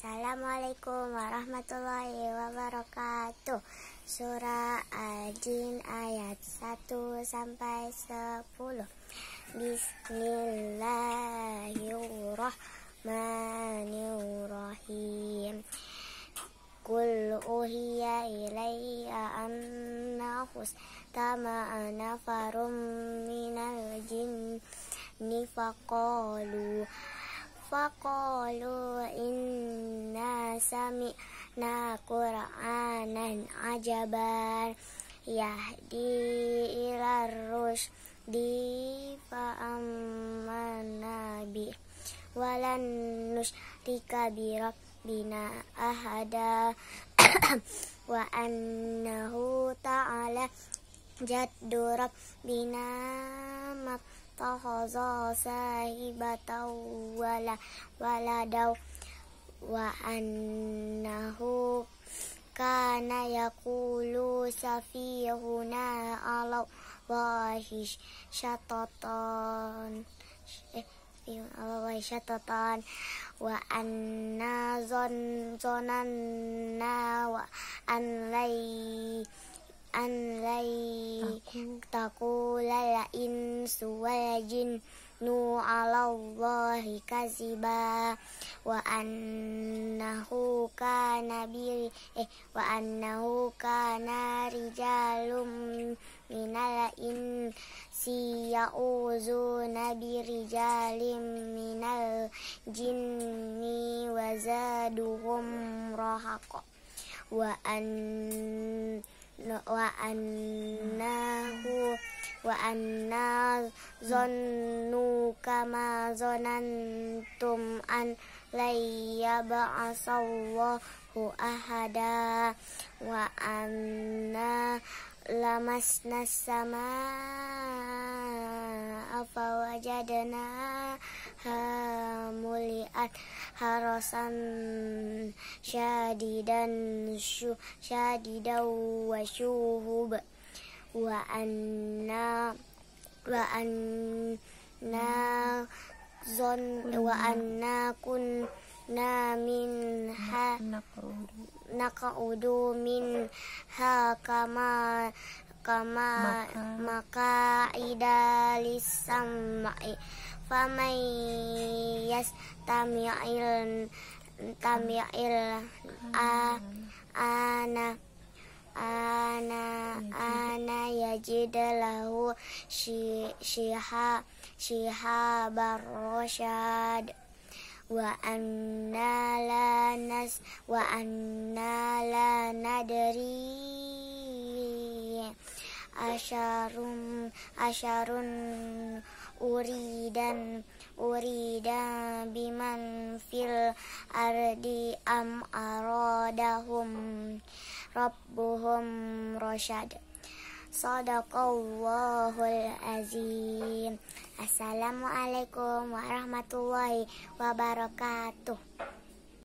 Assalamualaikum warahmatullahi wabarakatuh Surah Al-Jin ayat 1 sampai 10 Bismillahirrahmanirrahim Kul uhiya ilayya annahus Tama'a farum minal jin nifakalu faqalu inna sami'na qur'anan ajaban yahdi di fa amanna bi walan nusyrika bi ahada wa annahu ta'ala jaddu rabbina mat tahaza sahibatau wala waladau wa annahu kana yaqulu safihuna ala wahish syatatan Allah syatatan wa anna wa anlay an lay taku lala in suwajin nu alawahi kasiba wa annahu nahuka nabi eh wa annahu kana jalum minala in si yauzu nabi rijalim minal jinni ni zaduhum rohako wa an wa annahu wa anna zannu kama zanantum an layyaba'asallahu ahada wa anna lamasna samaa فوجدناها ملئت حرسا شديدا شديدا وشهب وأنا وأنا زن وأنا كنا منها نقعد منها كما kama maka idalis samai famai yas tamyail tamyail a ana ana ana yajid lahu shiha shiha barroshad wa anna nas wa anna la nadri uri asyarun Uri dan biman fil ardi am aradahum rabbuhum rasyad Sadaqallahul azim Assalamualaikum warahmatullahi wabarakatuh